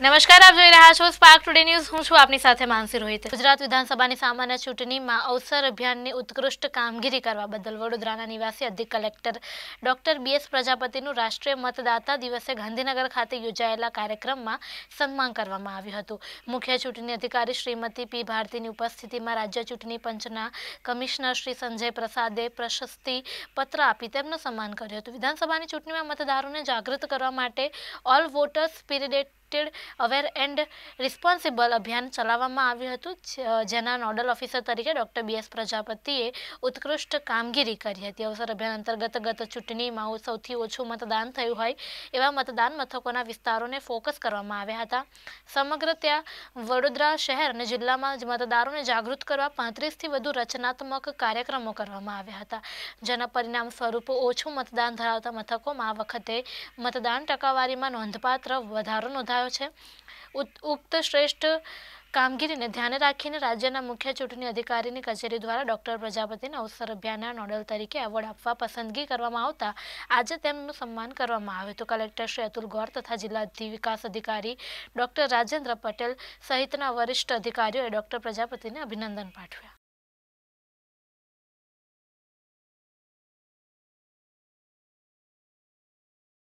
નમસ્કાર આપ જોઈ રહ્યા છો સ્પાર્ક ટુડે ન્યૂઝ હું છું આપની સાથે માનસી રોહિત ગુજરાત વિધાનસભાની સામાન્ય ચૂંટણીમાં અવસર અભિયાનને ઉત્કૃષ્ટ કામગીરી કરવા બદલ વડોદરાના નિવાસી અધિક કલેક્ટર ડૉક્ટર બીએસ પ્રજાપતિનું રાષ્ટ્રીય મતદારતા દિવસે ગાંધીનગર ખાતે યોજાયેલા કાર્યક્રમમાં સન્માન કરવામાં આવ્યું હતું મુખ્ય ચૂંટણી અધિકારી શ્રીમતી પી ભારતીની ઉપસ્થિતિમાં રાજ્ય ચૂંટણી પંચના કમિશનર શ્રી સંજય પ્રસાદે પ્રશસ્તિ પત્ર આપી તેમનું સન્માન કર્યું હતું વિધાનસભાની ચૂંટણીમાં મતદારોને જાગૃત કરવા માટે all voter spirited aware and responsible અભિયાન ચલાવવામાં આવ્યું હતું જેના નોડલ ઓફિસર તરીકે ડોક્ટર બીએસ પ્રજાપતિએ ઉત્કૃષ્ટ કામગીરી કરી હતી આ ઓસર અભિયાન અંતર્ગત ગત ચુટનીમાં સૌથી ઓછો મતદાન થયો હોય એવા મતદાન મથકોના વિ スタ રોને ફોકસ કરવામાં આવ્યા હતા સમગ્રત્યા વડોદરા શહેર અને જિલ્લામાં મતદારોને જાગૃત કરવા 35 થી વધુ રચનાત્મક કાર્યક્રમો કરવામાં આવ્યા હતા જેના પરિણામ સ્વરૂપ ઓછો મતદાન ધરાવતા મથકોમાં વખતે મતદાન ટકાવારીમાં નોંધપાત્ર વધારો નોંધાયો કરાયો છે ઉક્ત શ્રેષ્ઠ કામગીરીને ધ્યાને રાખીને રાજ્યના મુખ્ય ચૂંટણી અધિકારીની કચેરી દ્વારા ડોક્ટર પ્રજાપતિને અવસર અભિયાનના નોડલ તરીકે એવોર્ડ આપવા પસંદગી કરવામાં આવતા આજે તેમનું સન્માન કરવામાં આવે તો કલેક્ટર શ્રી અતુલ ગોર તથા જિલ્લા વિકાસ અધિકારી ડોક્ટર રાજેન્દ્ર પટેલ સહિતના વરિષ્ઠ અધિકારીઓએ ડોક્ટર પ્રજાપતિને અભિનંદન પાઠવ્યા